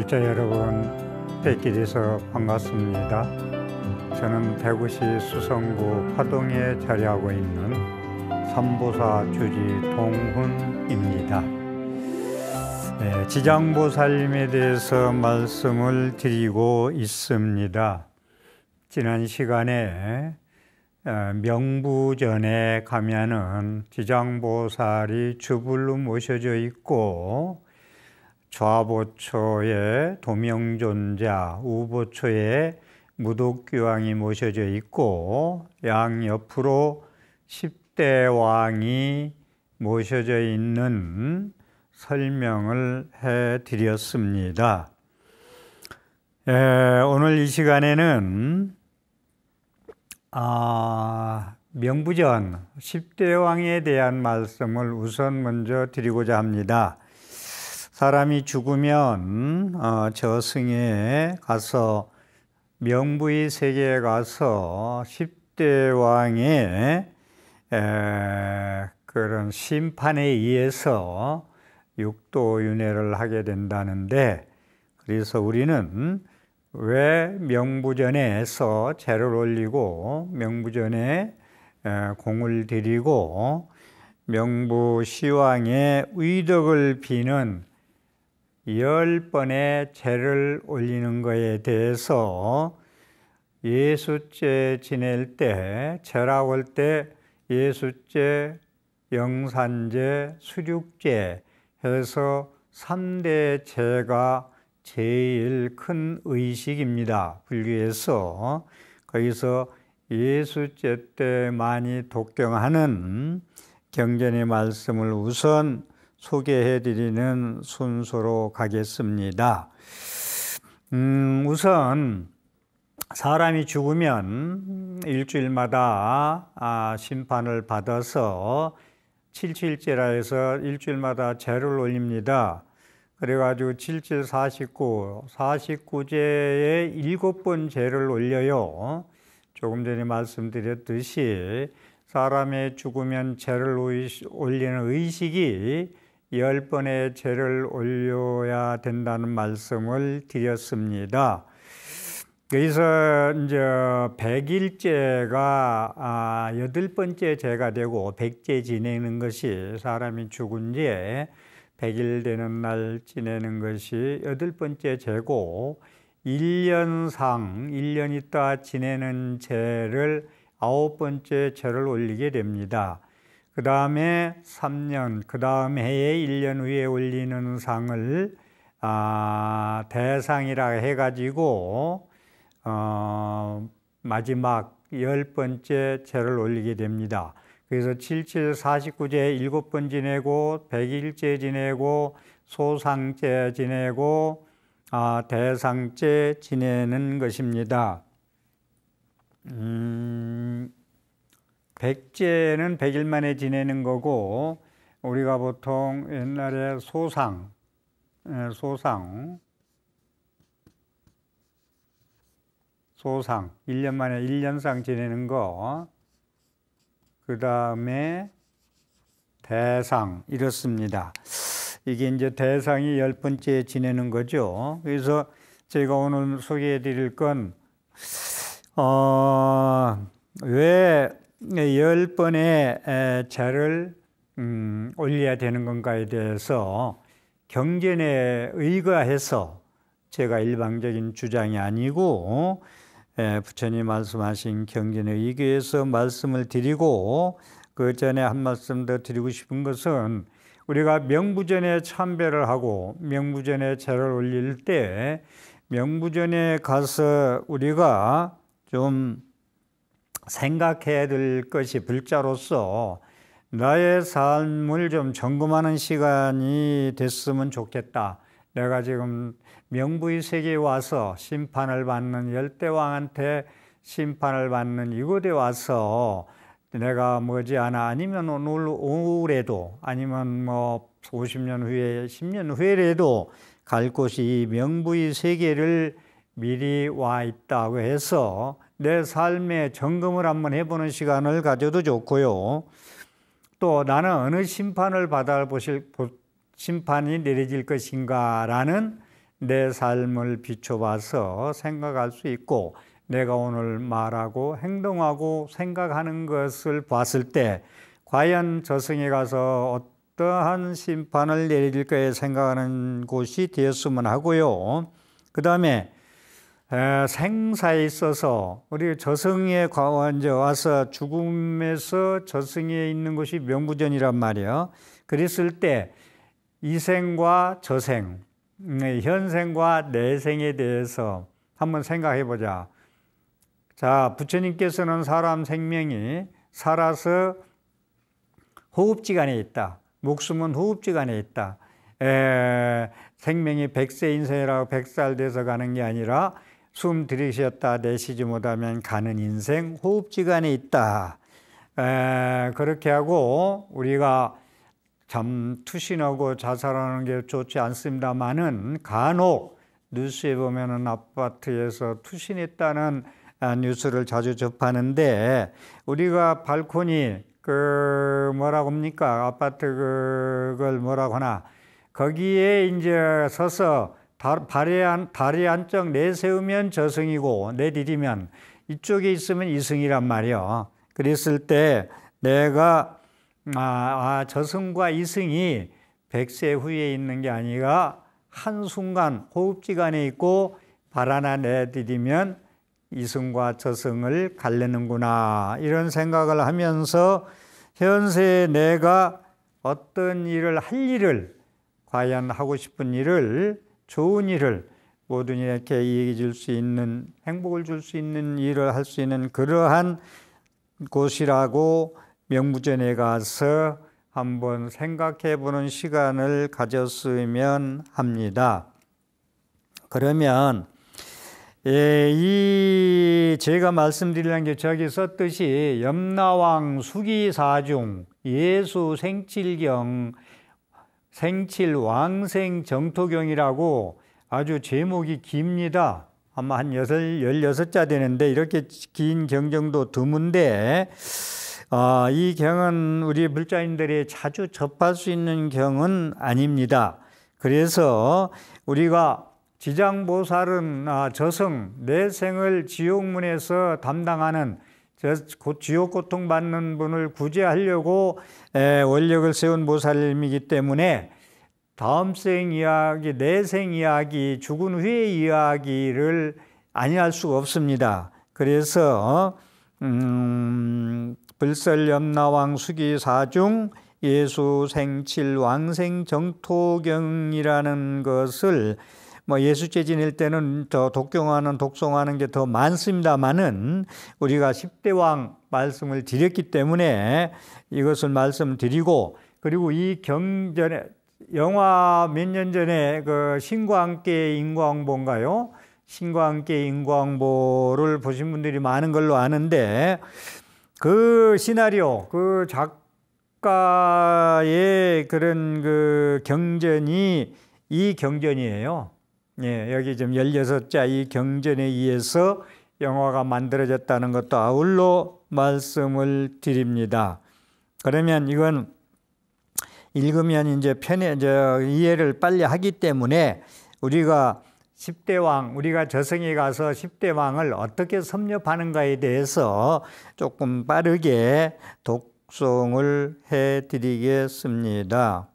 일자 여러분 뵙게 돼서 반갑습니다. 저는 대구시 수성구 화동에 자리하고 있는 삼보사 주지 동훈입니다. 네, 지장보살님에 대해서 말씀을 드리고 있습니다. 지난 시간에 어, 명부전에 가면은 지장보살이 주불로 모셔져 있고 좌보초에 도명존자, 우보초에 무독교황이 모셔져 있고 양옆으로 10대 왕이 모셔져 있는 설명을 해 드렸습니다. 예, 오늘 이 시간에는 아, 명부전 10대 왕에 대한 말씀을 우선 먼저 드리고자 합니다. 사람이 죽으면 어, 저 승에 가서 명부의 세계에 가서 10대 왕의 에, 그런 심판에 의해서 육도윤회를 하게 된다는데 그래서 우리는 왜 명부전에서 재를 올리고 명부전에 공을 들이고 명부 시왕의 의덕을 비는 열 번의 죄를 올리는 것에 대해서 예수죄 지낼 때, 죄라 올때 예수죄영산죄수륙죄 해서 3대 죄가 제일 큰 의식입니다. 불교에서 거기서 예수제 때 많이 독경하는 경전의 말씀을 우선 소개해 드리는 순서로 가겠습니다. 음, 우선 사람이 죽으면 일주일마다 아, 심판을 받아서 칠칠제라 해서 일주일마다 제를 올립니다. 그래가지고 칠칠 사십구, 사제에 일곱 번 제를 올려요. 조금 전에 말씀드렸듯이 사람의 죽으면 죄를 올리는 의식이 열 번의 죄를 올려야 된다는 말씀을 드렸습니다. 그래서 이제 1일째가 아, 여덟 번째 죄가 되고 1제 지내는 것이 사람이 죽은 지1 0일 되는 날 지내는 것이 여덟 번째 죄고 1년상 1년 있다 지내는 죄를 아홉 번째 죄를 올리게 됩니다. 그 다음에 3년, 그 다음 해에 1년 후에 올리는 상을 아, 대상이라 해가지고 어, 마지막 열 번째 채를 올리게 됩니다. 그래서 77, 49제 일번 지내고 101제 지내고 소상제 지내고 아, 대상제 지내는 것입니다. 음, 백제는 백일 만에 지내는 거고 우리가 보통 옛날에 소상, 예, 소상, 소상, 1년 만에 1년상 지내는 거, 그 다음에 대상, 이렇습니다. 이게 이제 대상이 열 번째 지내는 거죠. 그래서 제가 오늘 소개해 드릴 건, 어, 왜 네, 열 번의 자를 음, 올려야 되는 건가에 대해서 경전에 의거해서 제가 일방적인 주장이 아니고 예, 부처님 말씀하신 경전에 의거해서 말씀을 드리고 그 전에 한 말씀 더 드리고 싶은 것은 우리가 명부전에 참배를 하고 명부전에 자를 올릴 때 명부전에 가서 우리가 좀 생각해야 될 것이 불자로서 나의 삶을 좀 점검하는 시간이 됐으면 좋겠다. 내가 지금 명부의 세계에 와서 심판을 받는 열대왕한테 심판을 받는 이곳에 와서 내가 머지않아 아니면 오늘 오후에도 아니면 뭐 50년 후에 10년 후에라도 갈 곳이 명부의 세계를 미리 와 있다고 해서 내 삶에 점검을 한번 해보는 시간을 가져도 좋고요. 또 나는 어느 심판을 받아 보실 심판이 내려질 것인가라는 내 삶을 비춰봐서 생각할 수 있고 내가 오늘 말하고 행동하고 생각하는 것을 봤을 때 과연 저승에 가서 어떠한 심판을 내릴까에 생각하는 곳이 되었으면 하고요. 그 다음에 생사에 있어서 우리 저승에 이제 와서 죽음에서 저승에 있는 것이 명부전이란 말이에요. 그랬을 때 이생과 저생, 음, 현생과 내생에 대해서 한번 생각해 보자. 자, 부처님께서는 사람 생명이 살아서 호흡지간에 있다. 목숨은 호흡지간에 있다. 에, 생명이 백세 인생이라고 백살 돼서 가는 게 아니라 숨 들이셨다 내쉬지 못하면 가는 인생 호흡지간에 있다. 에, 그렇게 하고 우리가 참 투신하고 자살하는 게 좋지 않습니다만은 간혹 뉴스에 보면은 아파트에서 투신했다는 아, 뉴스를 자주 접하는데 우리가 발코니 그 뭐라고 합니까 아파트 그걸 뭐라고 하나 거기에 이제 서서 발에, 안, 발에 안쪽 내세우면 저승이고 내디디면 이쪽에 있으면 이승이란 말이요. 그랬을 때 내가 아, 아 저승과 이승이 백세 후에 있는 게 아니라 한순간 호흡지간에 있고 발 하나 내디디면 이승과 저승을 갈래는구나 이런 생각을 하면서 현세 내가 어떤 일을 할 일을 과연 하고 싶은 일을 좋은 일을 모든 이렇게 이익이 줄수 있는 행복을 줄 수 있는 일을 할 수 있는 그러한 곳이라고 명부전에 가서 한번 생각해 보는 시간을 가졌으면 합니다. 그러면 예, 이 제가 말씀드리는 게 저기 썼듯이 염라왕 수기사중 예수 생칠경 생칠 왕생 정토경이라고 아주 제목이 깁니다. 아마 한 6, 16자 되는데 이렇게 긴 경정도 드문데 어, 이 경은 우리 불자인들이 자주 접할 수 있는 경은 아닙니다. 그래서 우리가 지장보살은 아, 저승, 내생을 지옥문에서 담당하는 곧 지옥 고통 받는 분을 구제하려고 원력을 세운 모살님이기 때문에 다음 생 이야기, 내 생 이야기, 죽은 후의 이야기를 아니할 수가 없습니다. 그래서 어, 음, 불설염나왕 수기사중 예수 생칠 왕생 정토경이라는 것을 뭐 예수제 지낼 때는 더 독경하는 독송하는 게 더 많습니다만은 우리가 10대 왕 말씀을 드렸기 때문에 이것을 말씀드리고 그리고 이 경전에 영화 몇 년 전에 그 신과 함께 인광보인가요? 신과 함께 인광보를 보신 분들이 많은 걸로 아는데 그 시나리오, 그 작가의 그런 그 경전이 이 경전이에요. 예, 여기 지금 16자 이 경전에 의해서 영화가 만들어졌다는 것도 아울러 말씀을 드립니다. 그러면 이건 읽으면 이제 편해, 저, 이해를 빨리 하기 때문에 우리가 10대 왕, 우리가 저승에 가서 10대 왕을 어떻게 섭렵하는가에 대해서 조금 빠르게 독송을 해 드리겠습니다.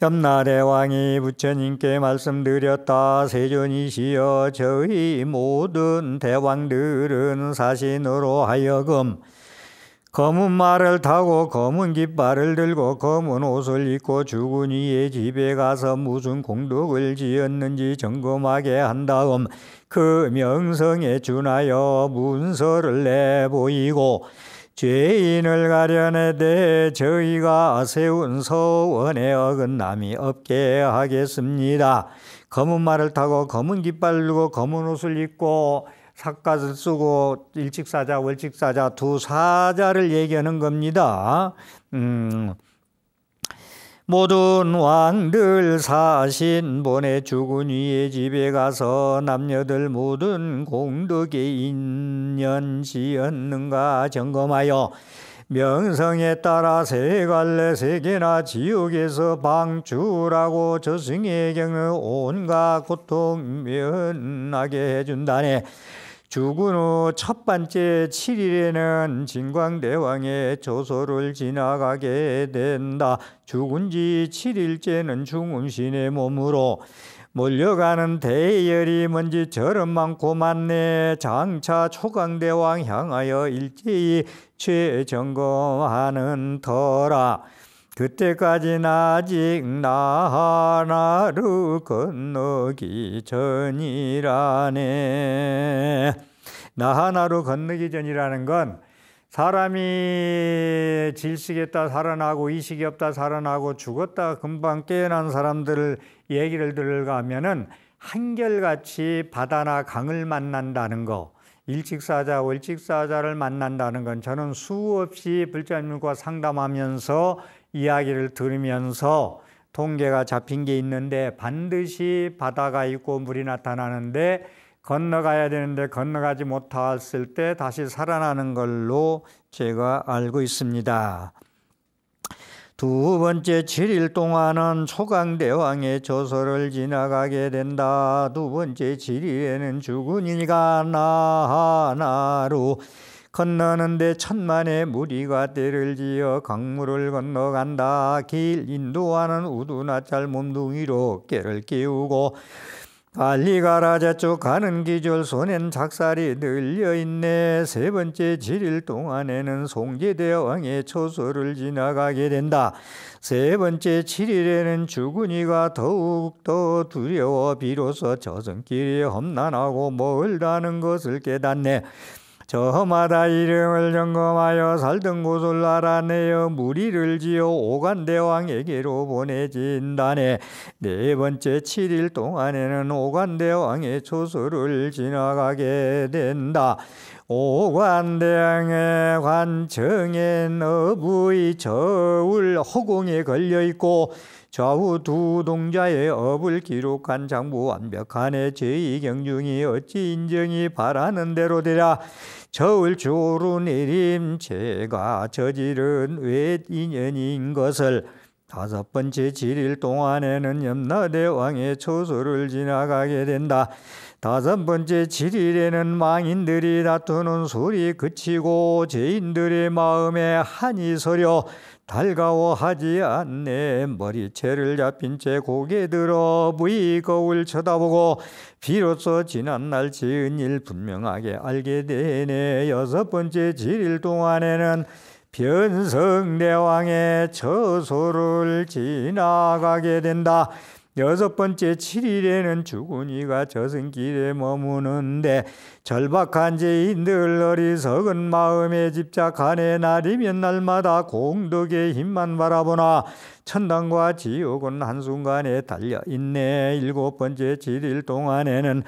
옛날에 왕이 부처님께 말씀드렸다. 세존이시여 저희 모든 대왕들은 사신으로 하여금 검은 말을 타고 검은 깃발을 들고 검은 옷을 입고 죽은 이의 집에 가서 무슨 공덕을 지었는지 점검하게 한 다음 그 명성에 준하여 문서를 내보이고 죄인을 가려내되 저희가 세운 소원에 어긋남이 없게 하겠습니다. 검은 말을 타고 검은 깃발 들고 검은 옷을 입고 삿갓을 쓰고 일찍사자 월직사자 두 사자를 얘기하는 겁니다. 음, 모든 왕들 사신 보내 죽은 이의 집에 가서 남녀들 모든 공덕에 인연지었는가 점검하여 명성에 따라 세 갈래 세 개나 지옥에서 방출하고 저승의 경을 온갖 고통 면하게 해준다네. 죽은 후 첫 번째 7일에는 진광대왕의 조소를 지나가게 된다. 죽은 지 7일째는 중음신의 몸으로 몰려가는 대열이 먼지처럼 많고 많네 장차 초강대왕 향하여 일제히 최정검하는 터라 그때까지나 아직 나하나를 건너기 전이라네. 나하나로 건너기 전이라는 건 사람이 질식했다 살아나고 이식이 없다 살아나고 죽었다 금방 깨어난 사람들을 얘기를 들어가면은 한결같이 바다나 강을 만난다는 거 일찍사자 월찍사자를 만난다는 건 저는 수없이 불자님과 상담하면서 이야기를 들으면서 통계가 잡힌 게 있는데 반드시 바다가 있고 물이 나타나는데 건너가야 되는데 건너가지 못했을 때 다시 살아나는 걸로 제가 알고 있습니다. 두 번째 7일 동안은 초강대왕의 저서를 지나가게 된다. 두 번째 7일에는 죽은 이가 나하나로 건너는데 천만의 무리가 때를 지어 강물을 건너간다. 길 인도하는 우두나짤 몸둥이로 깨를 끼우고 빨리 가라 저쪽 가는 기절 손엔 작살이 늘려있네 세 번째 질일 동안에는 송제대왕의 초소를 지나가게 된다 세 번째 7일에는 죽은이가 더욱더 두려워 비로소 저승길이 험난하고 멀다는 것을 깨닫네 저마다 이름을 점검하여 살던 곳을 알아내어 무리를 지어 오간대왕에게로 보내진다네 네 번째 7일 동안에는 오간대왕의 초소를 지나가게 된다 오관대왕의 관청엔 어부의 저울 허공에 걸려있고 좌우 두 동자의 업을 기록한 장부 완벽한네 제2경중이 어찌 인정이 바라는 대로 되랴 저울 주로 내림 제가 저지른 웻 인연인 것을 다섯 번째 7일 동안에는 염라대 왕의 초소를 지나가게 된다. 다섯 번째 7일에는 망인들이 다투는 소리 그치고 죄인들의 마음에 한이 서려 달가워하지 않네 머리채를 잡힌 채 고개 들어 부이 거울 쳐다보고 비로소 지난 날 지은 일 분명하게 알게 되네 여섯 번째 지일 동안에는 변성대왕의 처소를 지나가게 된다. 여섯 번째 7일에는 죽은 이가 저승 길에 머무는데 절박한 죄인들 어리석은 마음에 집착하네 날이면 날마다 공덕의 힘만 바라보나 천당과 지옥은 한순간에 달려있네 일곱 번째 7일 동안에는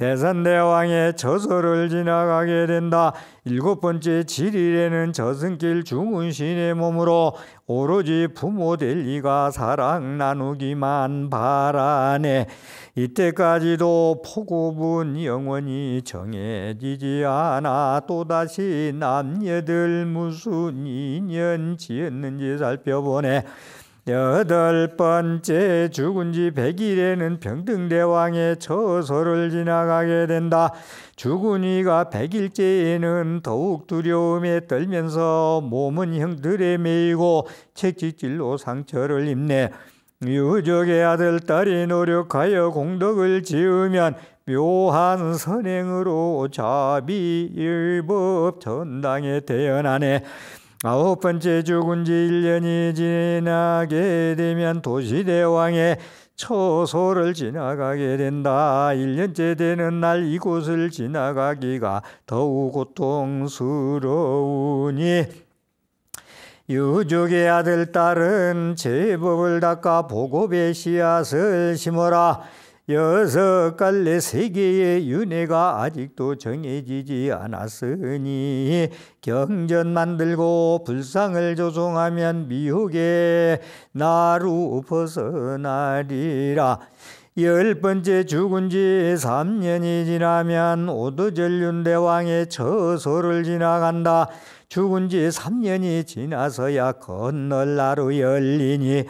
대산대왕의 저서를 지나가게 된다. 일곱 번째 지리에는 저승길 주문신의 몸으로 오로지 부모될 이가 사랑 나누기만 바라네. 이때까지도 포고분 영원히 정해지지 않아 또다시 남녀들 무슨 인연 지었는지 살펴보네. 여덟 번째 죽은 지백일에는 병등대왕의 처소를 지나가게 된다. 죽은 이가 1일째에는 더욱 두려움에 떨면서 몸은 형들에 매이고 채찍질로 상처를 입네. 유족의 아들, 딸이 노력하여 공덕을 지으면 묘한 선행으로 자비 일법 전당에 대연하네. 아홉 번째 죽은 지 1년이 지나게 되면 도시대왕의 처소를 지나가게 된다. 1년째 되는 날 이곳을 지나가기가 더욱 고통스러우니 유족의 아들 딸은 제법을 닦아 보급의 씨앗을 심어라. 여섯 갈래 세계의 윤회가 아직도 정해지지 않았으니 경전 만들고 불상을 조성하면 미혹에 나루 벗어나리라. 열 번째 죽은 지 3년이 지나면 오도전륜대왕의 처소를 지나간다. 죽은 지 3년이 지나서야 건널 나루 열리니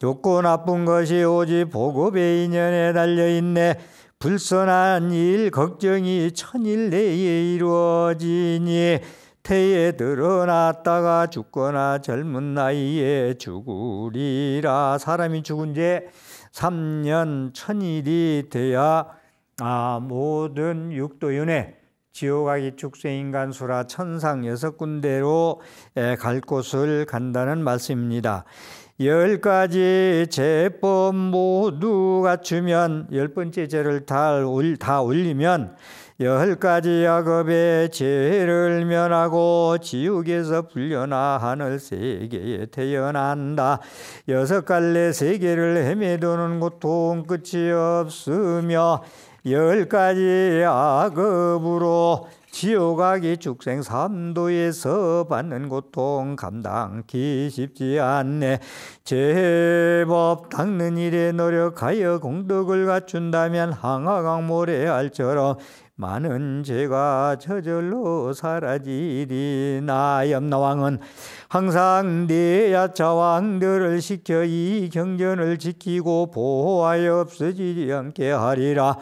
좋고 나쁜 것이 오직 보급의 인연에 달려있네. 불선한 일, 걱정이 천일 내에 이루어지니 태에 드러났다가 죽거나 젊은 나이에 죽으리라. 사람이 죽은 지 3년 천일이 돼야 아, 모든 육도윤회 지옥아기 축생인간수라 천상 여섯 군데로 갈 곳을 간다는 말씀입니다. 열 가지 제법 모두 갖추면 열 번째 죄를 다, 올리면열 가지 야곱의 죄를 면하고 지옥에서 불려나 하늘 세계에 태어난다. 여섯 갈래 세계를 헤매도는 고통 끝이 없으며 열 가지 악업으로 지옥악이 축생 삼도에서 받는 고통 감당기 쉽지 않네 제법 닦는 일에 노력하여 공덕을 갖춘다면 항아강 모래알처럼 많은 죄가 저절로 사라지리 나염나왕은 항상 네 야차왕들을 시켜 이 경전을 지키고 보호하여 없어지지 않게 하리라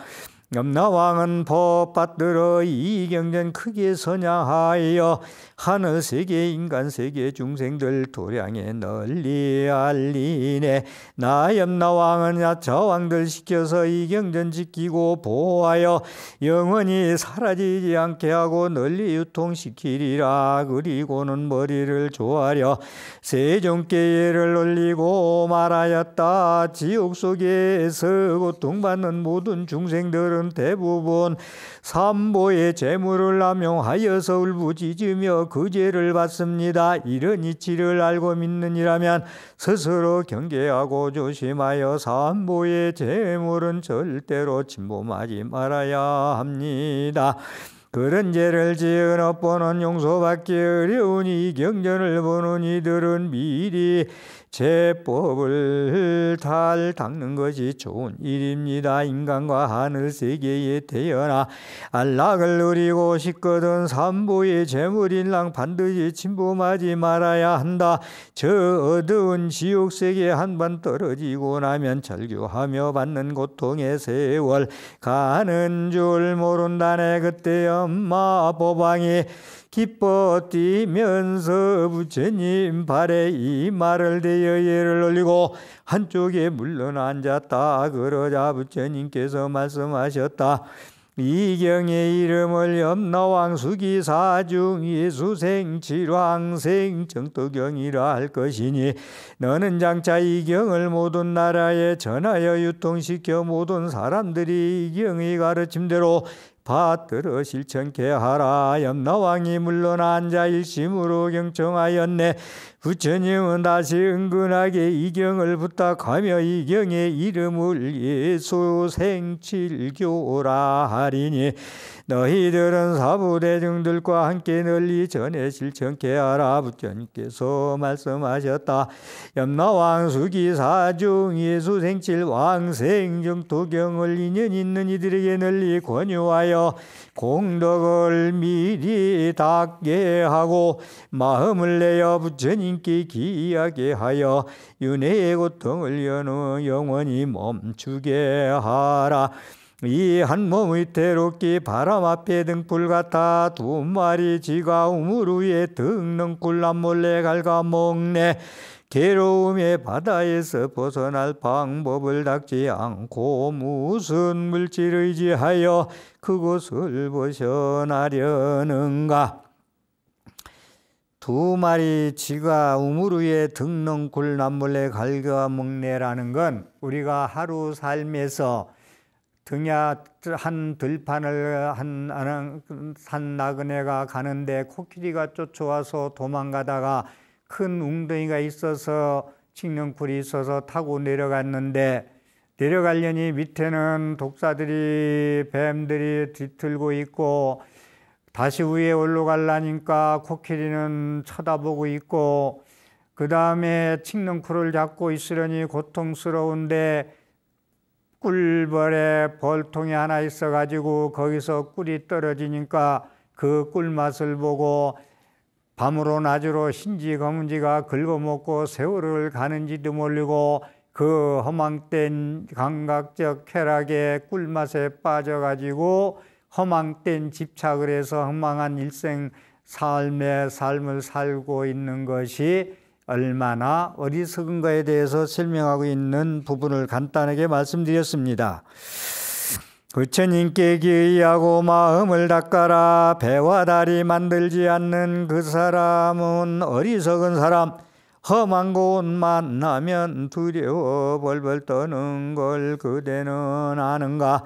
염라왕은 법받들어 이경전 크게 선양하여 하늘 세계 인간 세계 중생들 도량에 널리 알리네 나 염라왕은 야차 왕들 시켜서 이경전 지키고 보호하여 영원히 사라지지 않게 하고 널리 유통시키리라 그리고는 머리를 조아려 세종께를 올리고 말하였다 지옥 속에서 고통받는 모든 중생들은 사람들 대부분 삼보의 재물을 남용하여서 울부짖으며 그 죄를 받습니다. 이런 이치를 알고 믿느니라면 스스로 경계하고 조심하여 삼보의 재물은 절대로 침범하지 말아야 합니다. 그런 죄를 지은 업보는 용서받기 어려우니 경전을 보는 이들은 미리 제법을 잘 닦는 것이 좋은 일입니다. 인간과 하늘 세계에 태어나 안락을 누리고 싶거든 삼부의 재물인랑 반드시 침범하지 말아야 한다. 저 어두운 지옥 세계 한번 떨어지고 나면 절규하며 받는 고통의 세월 가는 줄 모른다네 그때 엄마 보방이 기뻐 뛰면서 부처님 발에 이 말을 대여 예를 올리고 한쪽에 물론 앉았다 그러자 부처님께서 말씀하셨다 이경의 이름을 염나왕수기 사중이 수생 지왕생 정토경이라 할 것이니 너는 장차 이경을 모든 나라에 전하여 유통시켜 모든 사람들이 이경의 가르침대로 받들어 실천케 하라 염라왕이 물론 앉아 일심으로 경청하였네 부처님은 다시 은근하게 이경을 부탁하며 이경의 이름을 예수생칠교라 하리니 너희들은 사부대중들과 함께 널리 전해 실천케 하라 부처님께서 말씀하셨다. 염라왕 수기사중이 수생칠 왕생중 도경을 인연 있는 이들에게 널리 권유하여 공덕을 미리 닦게 하고 마음을 내어 부처님께 기하게 하여 윤회의 고통을 영원히 멈추게 하라. 이 한몸의 대롭기 바람 앞에 등불 같아 두 마리 쥐가 우물 위에 등는 꿀람 몰래 갈가 먹네 괴로움의 바다에서 벗어날 방법을 닦지 않고 무슨 물질 의지하여 그곳을 벗어나려는가 두 마리 쥐가 우물 위에 등는 굴 남몰래 갈가 먹네라는 건 우리가 하루 삶에서 등야 한 들판을 한, 산 나그네가 가는데 코끼리가 쫓아와서 도망가다가 큰 웅덩이가 있어서 칡렁쿨이 있어서 타고 내려갔는데 내려가려니 밑에는 독사들이 뱀들이 뒤틀고 있고 다시 위에 올라갈라니까 코끼리는 쳐다보고 있고 그 다음에 칡렁쿨을 잡고 있으려니 고통스러운데 꿀벌에 벌통이 하나 있어가지고 거기서 꿀이 떨어지니까 그 꿀맛을 보고 밤으로 낮으로 신지 검은지가 긁어먹고 세월을 가는지도 몰리고그 허망된 감각적 쾌락의 꿀맛에 빠져가지고 허망된 집착을 해서 허망한 일생 삶의 삶을 살고 있는 것이 얼마나 어리석은가에 대해서 설명하고 있는 부분을 간단하게 말씀드렸습니다. 부처님께 기의하고 마음을 닦아라. 배와 다리 만들지 않는 그 사람은 어리석은 사람. 험한 곳 만나면 두려워 벌벌 떠는 걸 그대는 아는가?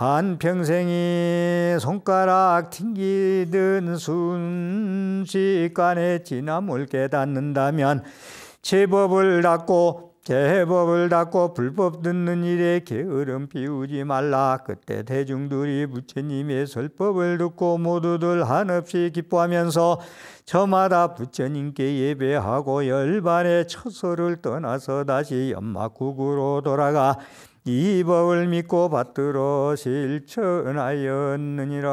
한평생이 손가락 튕기든 순식간에 지나물 깨닫는다면 제법을 닫고 제법을 닫고 불법 듣는 일에 게으름 피우지 말라 그때 대중들이 부처님의 설법을 듣고 모두들 한없이 기뻐하면서 저마다 부처님께 예배하고 열반의 처소를 떠나서 다시 연마국으로 돌아가 이 법을 믿고 받들어 실천하였느니라.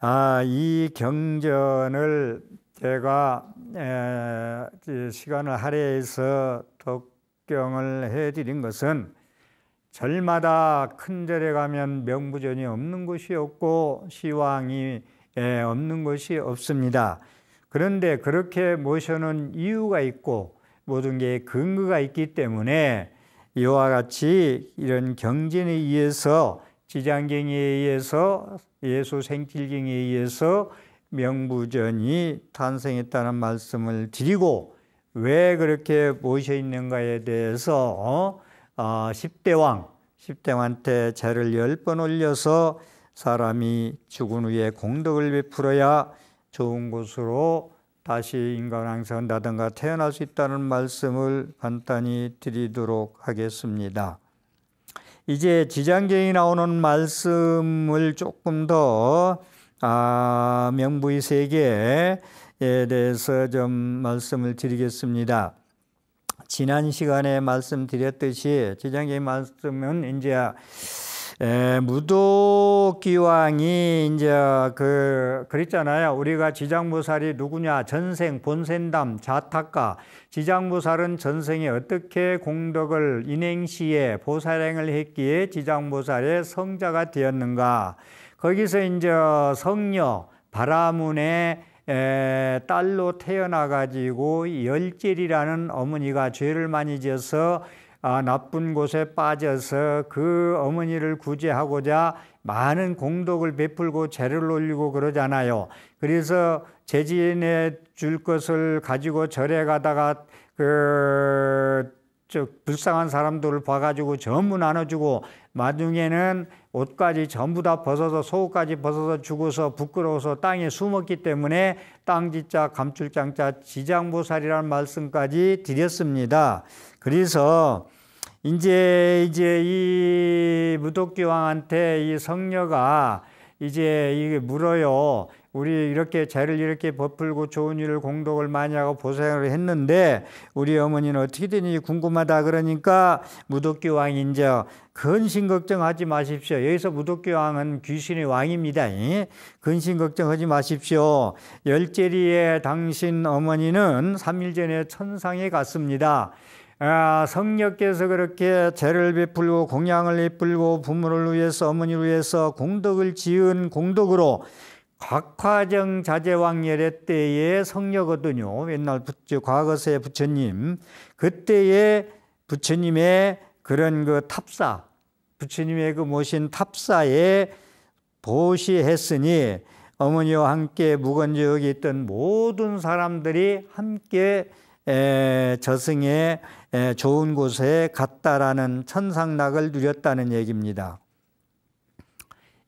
아, 이 경전을 제가 에, 시간을 할애해서 독경을 해드린 것은 절마다 큰 절에 가면 명부전이 없는 곳이 없고 시왕이 없는 곳이 없습니다. 그런데 그렇게 모셔놓은 이유가 있고 모든 게 근거가 있기 때문에 이와 같이 이런 경전에 의해서 지장경에 의해서 예수 생필경에 의해서 명부전이 탄생했다는 말씀을 드리고 왜 그렇게 모셔 있는가에 대해서 어, 10대 아, 왕, 10대 왕한테 죄를 열 번 올려서 사람이 죽은 후에 공덕을 베풀어야 좋은 곳으로 다시 인간 항한다든가 태어날 수 있다는 말씀을 간단히 드리도록 하겠습니다. 이제 지장경이 나오는 말씀을 조금 더 아, 명부의 세계에 대해서 좀 말씀을 드리겠습니다. 지난 시간에 말씀드렸듯이 지장경의 말씀은 이제 에, 무도기왕이 이제 그 그랬잖아요. 우리가 지장무살이 누구냐? 전생 본센담 자타가 지장무살은 전생에 어떻게 공덕을 인행시에 보살행을 했기에 지장무살의 성자가 되었는가? 거기서 이제 성녀 바라문의 에, 딸로 태어나 가지고 열질이라는 어머니가 죄를 많이 지어서 아, 나쁜 곳에 빠져서 그 어머니를 구제하고자 많은 공덕을 베풀고 재를 올리고 그러잖아요. 그래서 재진해 줄 것을 가지고 절에 가다가 그 불쌍한 사람들을 봐가지고 전부 나눠주고 나중에는 옷까지 전부 다 벗어서 속옷까지 벗어서 죽어서 부끄러워서 땅에 숨었기 때문에 땅지자 감출장자 지장보살이라는 말씀까지 드렸습니다. 그래서 이제 이제 이 무독기 왕한테 이 성녀가 이제 이게 물어요. 우리 이렇게 죄를 이렇게 베풀고 좋은 일을 공덕을 많이 하고 보상을 했는데 우리 어머니는 어떻게 되는 궁금하다 그러니까 무독기 왕이 제 근심 걱정하지 마십시오. 여기서 무독기 왕은 귀신의 왕입니다. 근심 걱정하지 마십시오. 열제리에 당신 어머니는 3일 전에 천상에 갔습니다. 아, 성녀께서 그렇게 죄를 베풀고 공양을 베풀고 부모를 위해서 어머니를 위해서 공덕을 지은 공덕으로 곽화정 자제왕 예례 때에 성녀거든요. 옛날 부처, 과거세 부처님 그때에 부처님의 그런 그 탑사 부처님의 그 모신 탑사에 보시했으니 어머니와 함께 무건지역에 있던 모든 사람들이 함께 에, 저승에 에, 좋은 곳에 갔다라는 천상락을 누렸다는 얘기입니다.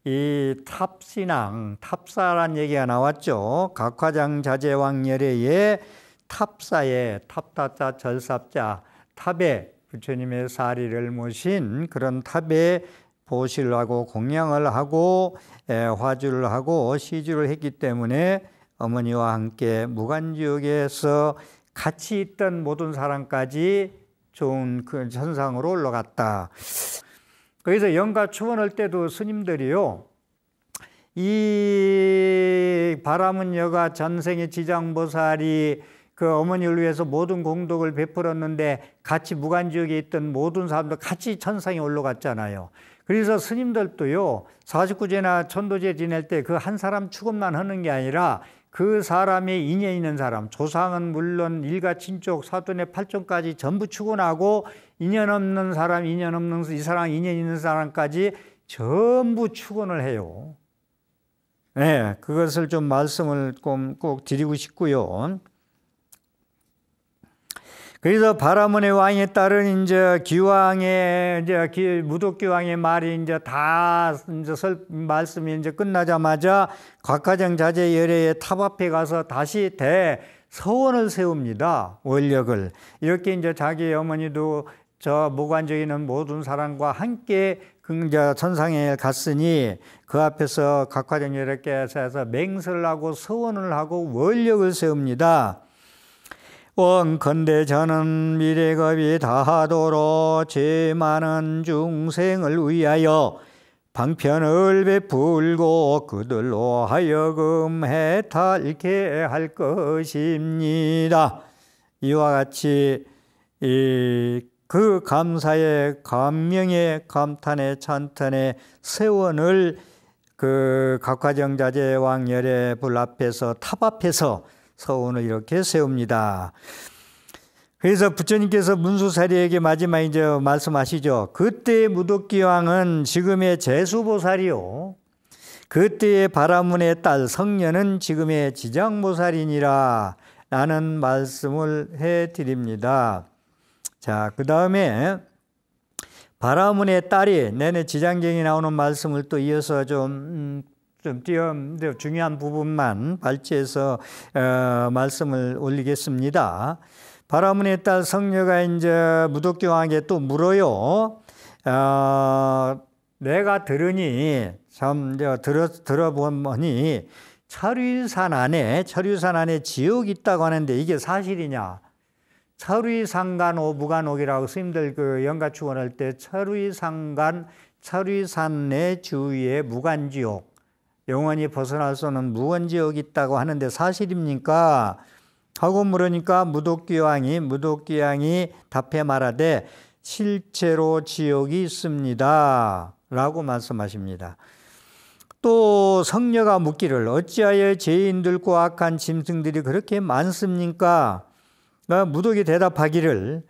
이 탑신앙, 탑사란 얘기가 나왔죠. 각화장 자제왕 열의 탑사에 탑타자 절삽자 탑에 부처님의 사리를 모신 그런 탑에 보실하고 공양을 하고 화주를 하고 시주를 했기 때문에 어머니와 함께 무간지옥에서 같이 있던 모든 사람까지 좋은 그 현상으로 올라갔다. 그래서 영가 초원할 때도 스님들이요. 이 바람은 여가 전생의 지장보살이 그 어머니를 위해서 모든 공덕을 베풀었는데 같이 무간지역에 있던 모든 사람들 같이 천상에 올라갔잖아요. 그래서 스님들도요, 49제나 천도제 지낼 때 그 한 사람 추급만 하는 게 아니라 그 사람의 인연이 있는 사람, 조상은 물론 일가 친족 사돈의 팔촌까지 전부 추구하고 인연 없는 사람, 인연 없는 이 사람, 인연 있는 사람까지 전부 추구을 해요. 네, 그것을 좀 말씀을 꼭, 꼭 드리고 싶고요. 그래서 바라문의 왕에 따른 이제 기왕의 이제 무독기왕의 말이 이제 다 이제 설, 말씀이 이제 끝나자마자 곽화정 자제 열애의 탑 앞에 가서 다시 대 서원을 세웁니다. 원력을 이렇게 이제 자기 어머니도 저 무관적인 모든 사람과 함께 긍자 천상에 갔으니 그 앞에서 각화정 열애께서 맹설하고 서원을 하고 원력을 세웁니다. 원컨대 저는 미래겁이 다하도록 제 많은 중생을 위하여 방편을 베풀고 그들로 하여금 해탈케 할 것입니다. 이와 같이 이그 감사의 감명의 감탄의 찬탄의 세원을 그 각화정자재 왕열의 불 앞에서 탑 앞에서 서원을 이렇게 세웁니다. 그래서 부처님께서 문수사리에게 마지막 이제 말씀하시죠. 그때의 무도기 왕은 지금의 제수보살이요. 그때의 바라문의 딸 성녀는 지금의 지장보살이니라 라는 말씀을 해 드립니다. 자, 그 다음에 바라문의 딸이 내내 지장경이 나오는 말씀을 또 이어서 좀 음, 좀 뛰어 중요한 부분만 발췌해서 어, 말씀을 올리겠습니다. 바라문의 딸 성녀가 이제 무독경왕에게 또 물어요. 어, 내가 들으니 참 들어 들어보니 철위산 안에 철위산 안에 지옥 있다고 하는데 이게 사실이냐? 철위산간 오부간옥이라고 스님들 그 연가 추원할 때 철위산간 철위산의 주위에 무간지옥 영원히 벗어날 수는 무언지옥이 있다고 하는데 사실입니까? 하고 물으니까 무독귀왕이 무독귀왕이 답해 말하되 실제로 지옥이 있습니다. 라고 말씀하십니다. 또 성녀가 묻기를 어찌하여 죄인들과 악한 짐승들이 그렇게 많습니까? 어, 무독이 대답하기를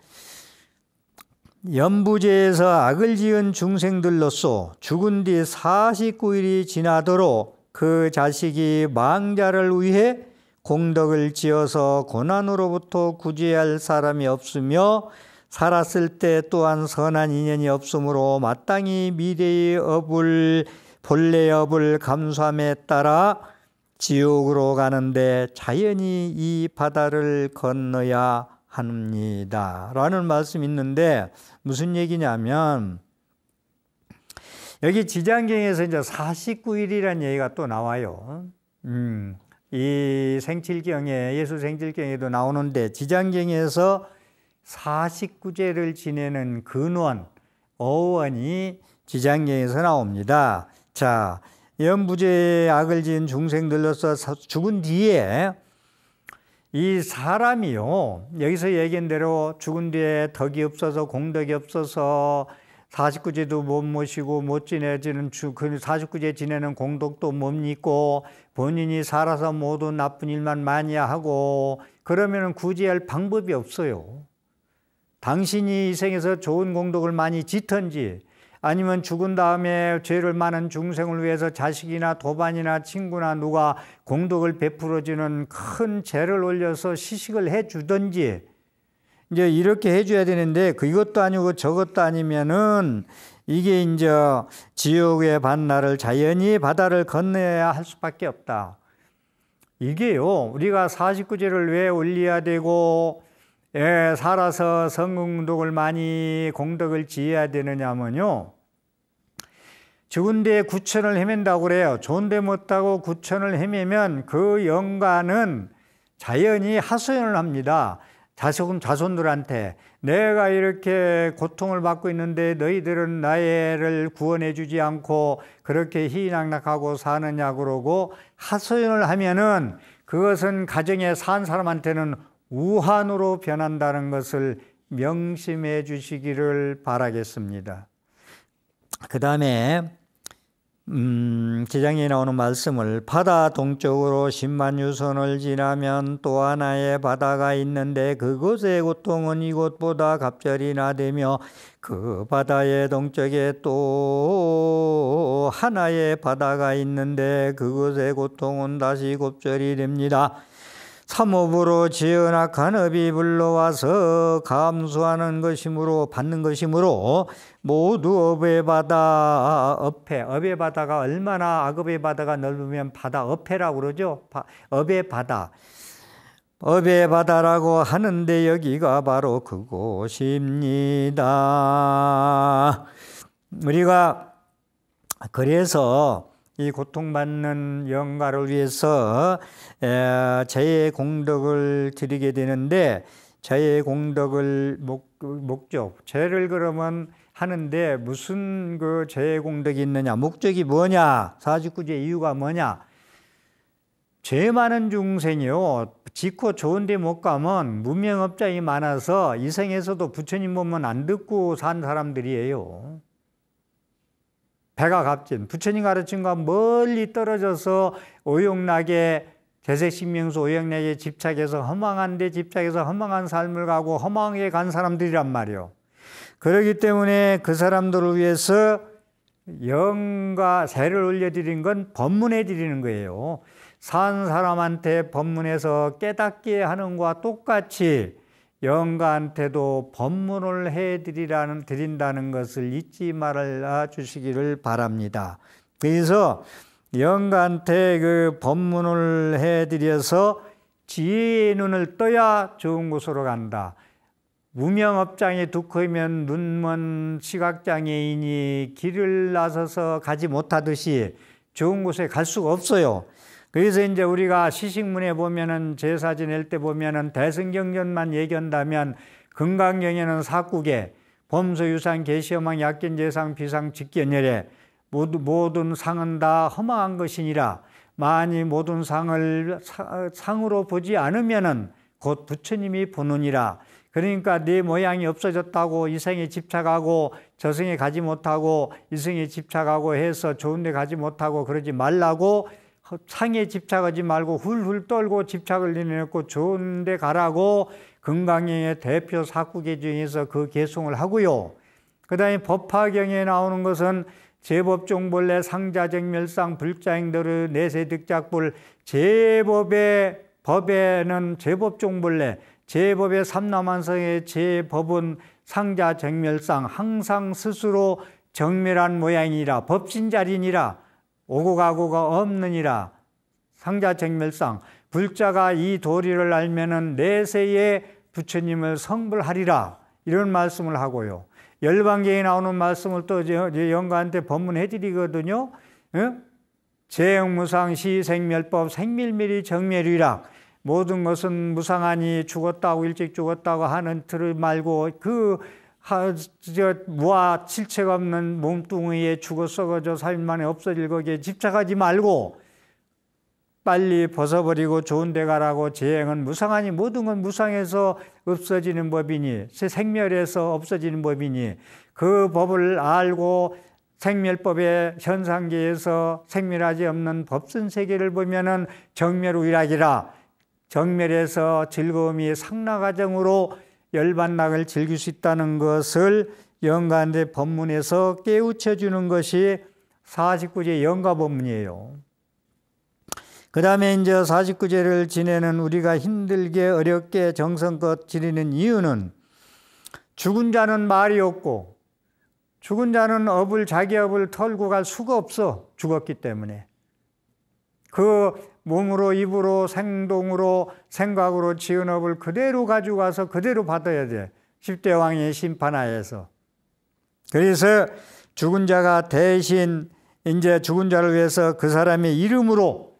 연부제에서 악을 지은 중생들로서 죽은 뒤 49일이 지나도록 그 자식이 망자를 위해 공덕을 지어서 고난으로부터 구제할 사람이 없으며 살았을 때 또한 선한 인연이 없으므로 마땅히 미래의 업을 본래 업을 감수함에 따라 지옥으로 가는데 자연히 이 바다를 건너야 합니다. 라는 말씀이 있는데 무슨 얘기냐면 여기 지장경에서 이제 49일이라는 얘기가 또 나와요. 음, 이 생칠경에, 예수 생칠경에도 나오는데 지장경에서 49제를 지내는 근원, 어원이 지장경에서 나옵니다. 자, 연부죄 악을 지은 중생들로서 죽은 뒤에 이 사람이요. 여기서 얘기한 대로 죽은 뒤에 덕이 없어서 공덕이 없어서 49제도 못 모시고 못 지내지는 그 49제 지내는 공덕도 못 믿고 본인이 살아서 모두 나쁜 일만 많이 하고 그러면은 구제할 방법이 없어요. 당신이 이 생에서 좋은 공덕을 많이 짓던지 아니면 죽은 다음에 죄를 많은 중생을 위해서 자식이나 도반이나 친구나 누가 공덕을 베풀어주는 큰 죄를 올려서 시식을 해주든지 이제 이렇게 해줘야 되는데 그것도 아니고 저것도 아니면은 이게 이제 지옥의 반나를 자연히 바다를 건너야 할 수밖에 없다. 이게요, 우리가 49제를 왜 올려야 되고, 예, 살아서 성공덕을 많이 공덕을 지어야 되느냐면요. 좋은데에 구천을 헤맨다고 그래요. 좋은 데 못하고 구천을 헤매면 그 영가는 자연히 하소연을 합니다. 자손, 자손들한테 내가 이렇게 고통을 받고 있는데 너희들은 나를 구원해 주지 않고 그렇게 희낙낙하고 사느냐 그러고 하소연을 하면은 그것은 가정에 산 사람한테는 우한으로 변한다는 것을 명심해 주시기를 바라겠습니다. 그 다음에 음, 지장이 나오는 말씀을 바다 동쪽으로 10만 유선을 지나면 또 하나의 바다가 있는데 그곳의 고통은 이곳보다 갑절이나 되며 그 바다의 동쪽에 또 하나의 바다가 있는데 그곳의 고통은 다시 곱절이 됩니다. 삼업으로 지어나간 업이 불러와서 감수하는 것이므로 받는 것이므로 모두 업의 바다 업해 업의 바다가 얼마나 악업의 바다가 넓으면 바다 업해라고 그러죠 업의 바다 업의 바다라고 하는데 여기가 바로 그곳입니다 우리가 그래서 이 고통받는 영가를 위해서 제의 공덕을 드리게 되는데 제의 공덕을 목, 목적 죄를 그러면 하는데 무슨 그 죄의 공덕이 있느냐 목적이 뭐냐 49제 이유가 뭐냐 죄 많은 중생이요 짓고 좋은데 못 가면 무명업자이 많아서 이 생에서도 부처님 보면 안 듣고 산 사람들이에요 배가 값진 부처님 가르침과 멀리 떨어져서 오욕나게 개색신명수 오욕나게 집착해서 허망한 데 집착해서 허망한 삶을 가고 허망에 간 사람들이란 말이요. 그러기 때문에 그 사람들을 위해서 영과 세를 올려드린 건 법문해 드리는 거예요. 산 사람한테 법문해서 깨닫게 하는 것과 똑같이 영가한테도 법문을 해드리라는 드린다는 것을 잊지 말아 주시기를 바랍니다. 그래서 영가한테 그 법문을 해드려서 지혜의 눈을 떠야 좋은 곳으로 간다. 무명업장에두꺼이면 눈먼 시각장애인이 길을 나서서 가지 못하듯이 좋은 곳에 갈 수가 없어요. 그래서 이제 우리가 시식문에 보면은 제사 지낼 때 보면은 대승경전만 얘기한다면 금강경에는 사국에 범소유산 계시어망 약견 제상 비상 직견열에 모두 모든 상은 다 허망한 것이니라 만이 모든 상을 사, 상으로 보지 않으면은 곧 부처님이 보느니라 그러니까 네 모양이 없어졌다고 이생에 집착하고 저생에 가지 못하고 이생에 집착하고 해서 좋은 데 가지 못하고 그러지 말라고 상에 집착하지 말고 훌훌 떨고 집착을 내놓고 좋은 데 가라고 금강경의 대표 사구계 중에서 그 개송을 하고요. 그 다음에 법화경에 나오는 것은 제법종벌레 상자정멸상 불자행도를 내세득작불 제법의 법에는 제법종벌레 제법의 삼남한성의 제법은 상자정멸상 항상 스스로 정멸한 모양이라 법신자리니라 오고 가고가 없느니라 상자쟁멸상 불자가 이 도리를 알면은 내세에 부처님을 성불하리라 이런 말씀을 하고요 열반계에 나오는 말씀을 또 영가한테 법문해 드리거든요 재영무상 시생멸법 생밀밀이 정멸이라 모든 것은 무상하니 죽었다고 일찍 죽었다고 하는 틀을 말고 그 무아 질체가 없는 몸뚱이에 죽어 썩어져 3 만에 없어질 거기에 집착하지 말고 빨리 벗어버리고 좋은 데 가라고 재행은 무상하니 모든 건 무상해서 없어지는 법이니 생멸에서 없어지는 법이니 그 법을 알고 생멸법의 현상계에서 생멸하지 없는 법선 세계를 보면은 정멸우일하기라 정멸에서 즐거움이 상나가정으로 열반락을 즐길 수 있다는 것을 영가한테 법문에서 깨우쳐 주는 것이 49제 영가 법문이에요. 그 다음에 이제 49제를 지내는 우리가 힘들게 어렵게 정성껏 지내는 이유는 죽은 자는 말이 없고 죽은 자는 업을 자기 업을 털고 갈 수가 없어 죽었기 때문에 그 몸으로 입으로 생동으로 생각으로 지은 업을 그대로 가져가서 그대로 받아야 돼. 10대 왕의 심판하에서. 그래서 죽은 자가 대신 이제 죽은 자를 위해서 그 사람의 이름으로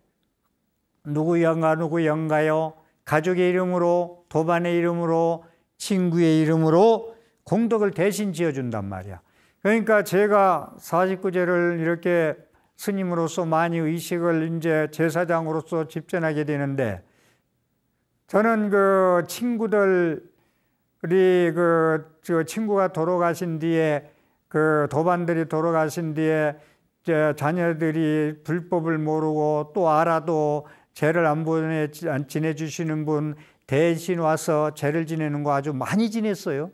누구 영가 누구 영가요? 가족의 이름으로 도반의 이름으로 친구의 이름으로 공덕을 대신 지어준단 말이야. 그러니까 제가 49제를 이렇게 스님으로서 많이 의식을 이제 제사장으로서 집전하게 되는데 저는 그 친구들 우리 그저 친구가 돌아가신 뒤에 그 도반들이 돌아가신 뒤에 자녀들이 불법을 모르고 또 알아도 죄를 안 보내 안 지내 주시는 분 대신 와서 죄를 지내는 거 아주 많이 지냈어요.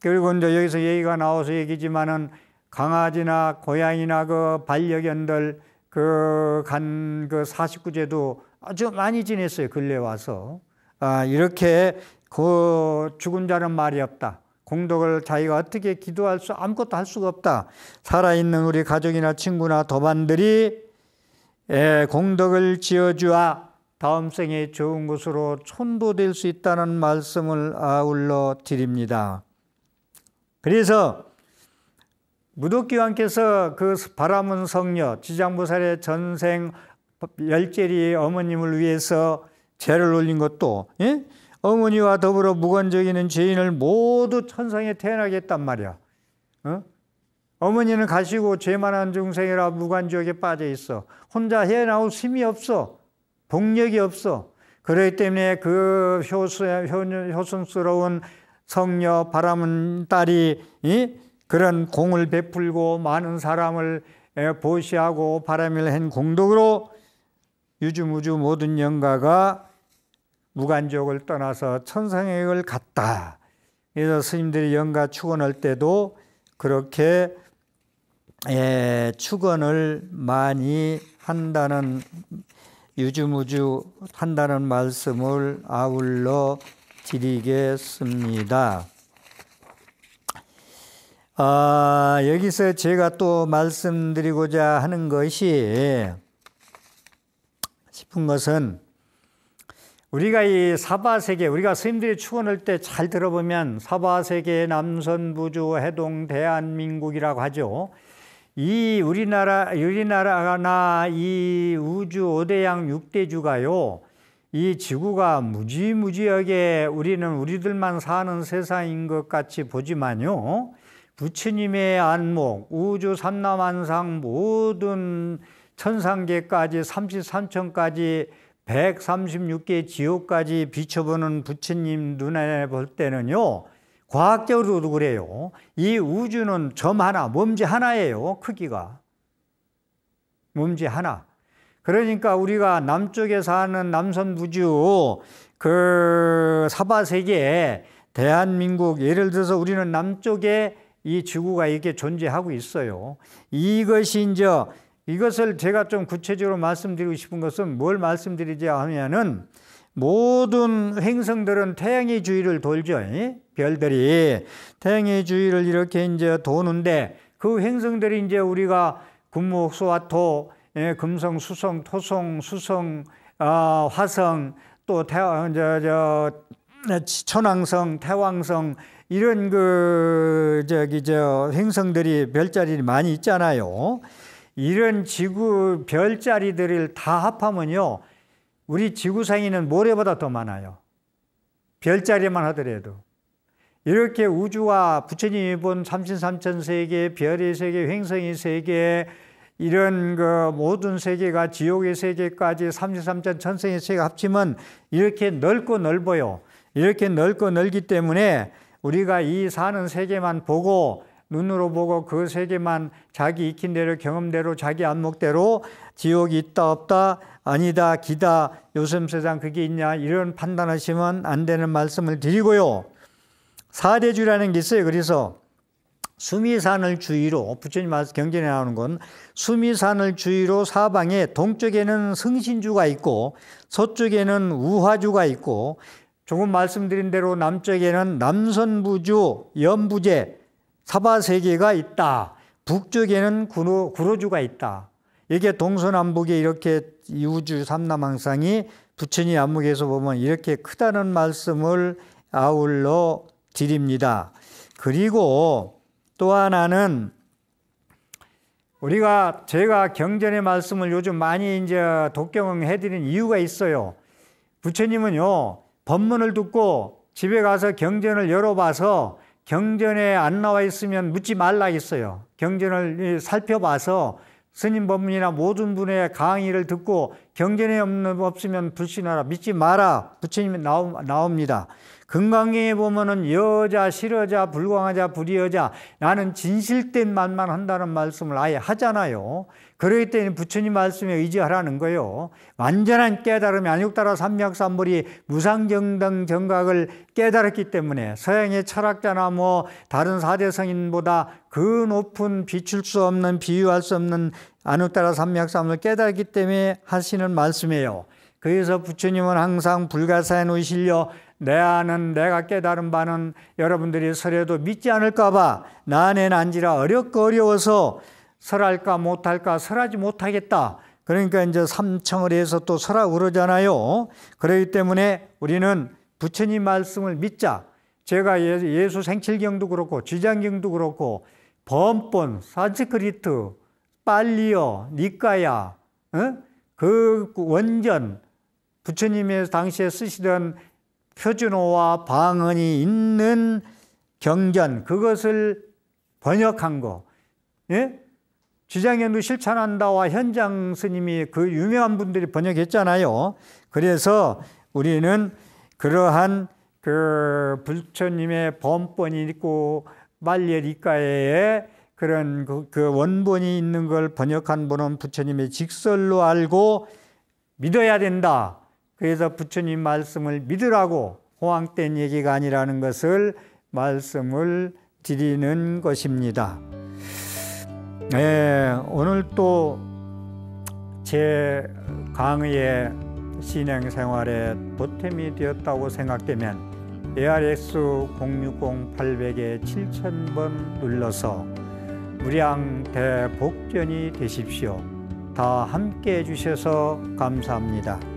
그리고 이제 여기서 얘기가 나와서 얘기지만은 강아지나 고양이나 그 반려견들 그 간그 그 49제도 아주 많이 지냈어요. 근래 와서. 아, 이렇게 그 죽은 자는 말이 없다. 공덕을 자기가 어떻게 기도할 수 아무것도 할 수가 없다. 살아있는 우리 가족이나 친구나 도반들이 에, 예, 공덕을 지어주아 다음 생에 좋은 것으로 천도될 수 있다는 말씀을 아울러 드립니다. 그래서 무독기왕께서그바람은 성녀 지장부살의 전생 열제리 어머님을 위해서 죄를 올린 것도 예? 어머니와 더불어 무관적인는 죄인을 모두 천상에 태어나겠단 말이야. 어? 어머니는 가시고 죄만한 중생이라 무관지옥에 빠져 있어. 혼자 헤어나올 힘이 없어. 동력이 없어. 그러기 때문에 그 효수, 효, 효순스러운 성녀 바람은 딸이 이? 그런 공을 베풀고 많은 사람을 보시하고 바람을한 공덕으로 유주무주 모든 영가가 무관족을 떠나서 천상행을 갔다. 그래서 스님들이 영가 축원할 때도 그렇게 예, 축원을 많이 한다는 유주무주 한다는 말씀을 아울러 드리겠습니다. 아, 여기서 제가 또 말씀드리고자 하는 것이 싶은 것은 우리가 이 사바 세계 우리가 스님들이 추원할 때 잘 들어보면 사바 세계 남선부주 해동 대한민국이라고 하죠. 이 우리나라 우리나라나 이 우주 오대양 육대주가요. 이 지구가 무지무지하게 우리는 우리들만 사는 세상인 것 같이 보지만요. 부처님의 안목, 우주 삼남한상 모든 천상계까지 33천까지 136개 지옥까지 비춰보는 부처님 눈에 볼 때는요. 과학적으로도 그래요. 이 우주는 점 하나, 몸지 하나예요. 크기가. 몸지 하나. 그러니까 우리가 남쪽에 사는 남선부주 그 사바세계 대한민국 예를 들어서 우리는 남쪽에 이 지구가 이렇게 존재하고 있어요. 이것이 이제 이것을 제가 좀 구체적으로 말씀드리고 싶은 것은 뭘 말씀드리자 하면은 모든 행성들은 태양의 주위를 돌죠. 별들이 태양의 주위를 이렇게 이제 도는데 그 행성들이 이제 우리가 금목수와토, 예, 금성, 수성, 토성, 수성, 어, 화성 또 태, 저, 저, 천왕성, 태왕성 이런 그 저기 저 행성들이 별자리 많이 있잖아요. 이런 지구 별자리들을 다 합하면요. 우리 지구상에는 모래보다 더 많아요. 별자리만 하더라도. 이렇게 우주와 부처님이 본 삼신삼천 세계, 별의 세계, 횡성의 세계, 이런 그 모든 세계가 지옥의 세계까지 삼십삼천 천생의 세계 합치면 이렇게 넓고 넓어요. 이렇게 넓고 넓기 때문에 우리가 이 사는 세계만 보고 눈으로 보고 그 세계만 자기 익힌 대로 경험대로 자기 안목대로 지옥이 있다 없다 아니다 기다 요즘 세상 그게 있냐 이런 판단하시면 안 되는 말씀을 드리고요. 사대주라는 게 있어요. 그래서 수미산을 주위로 부처님 말씀 경전에 나오는 건 수미산을 주위로 사방에 동쪽에는 승신주가 있고 서쪽에는 우화주가 있고 조금 말씀드린 대로 남쪽에는 남선부주, 연부제, 사바세계가 있다. 북쪽에는 구로, 구로주가 있다. 이게 동서남북에 이렇게 우주 삼남항상이 부처님 안목에서 보면 이렇게 크다는 말씀을 아울러 드립니다. 그리고 또 하나는 우리가 제가 경전의 말씀을 요즘 많이 이제 독경해 드린 이유가 있어요. 부처님은요. 법문을 듣고 집에 가서 경전을 열어봐서 경전에 안 나와 있으면 묻지 말라 했어요. 경전을 살펴봐서 스님 법문이나 모든 분의 강의를 듣고 경전에 없는, 없으면 불신하라 믿지 마라 부처님이 나오, 나옵니다 금강경에 보면은 여자 실여자 불광하자 불의여자 나는 진실된 말만 한다는 말씀을 아예 하잖아요 그럴 때는 부처님 말씀에 의지하라는 거예요. 완전한 깨달음이 안육따라 삼맥삼물이 무상정당 정각을 깨달았기 때문에 서양의 철학자나 뭐 다른 사대성인보다 그 높은 비출 수 없는 비유할 수 없는 안육따라 삼맥삼물을 깨달았기 때문에 하시는 말씀이에요. 그래서 부처님은 항상 불가사에 놓이실려 내 안은 내가 깨달은 바는 여러분들이 설에도 믿지 않을까봐 난해 난지라 어렵고 어려워서 설할까 못할까 설하지 못하겠다. 그러니까 이제 삼청을 해서 또 설하 그러잖아요. 그러기 때문에 우리는 부처님 말씀을 믿자. 제가 예, 예수 생칠경도 그렇고 지장경도 그렇고 범본, 산스크리트, 빨리어, 니까야, 응? 어? 그 원전 부처님의 당시에 쓰시던 표준어와 방언이 있는 경전 그것을 번역한 거, 예? 주장연도 실천한다와 현장 스님이 그 유명한 분들이 번역했잖아요. 그래서 우리는 그러한 그 불처님의 범번이 있고 말리리가에 그런 그, 그 원본이 있는 걸 번역한 분은 부처님의 직설로 알고 믿어야 된다. 그래서 부처님 말씀을 믿으라고 호황된 얘기가 아니라는 것을 말씀을 드리는 것입니다. 네, 오늘 또 제 강의의 신행 생활에 보탬이 되었다고 생각되면 ARS 060800에 7000번 눌러서 무량 대복전이 되십시오. 다 함께 해주셔서 감사합니다.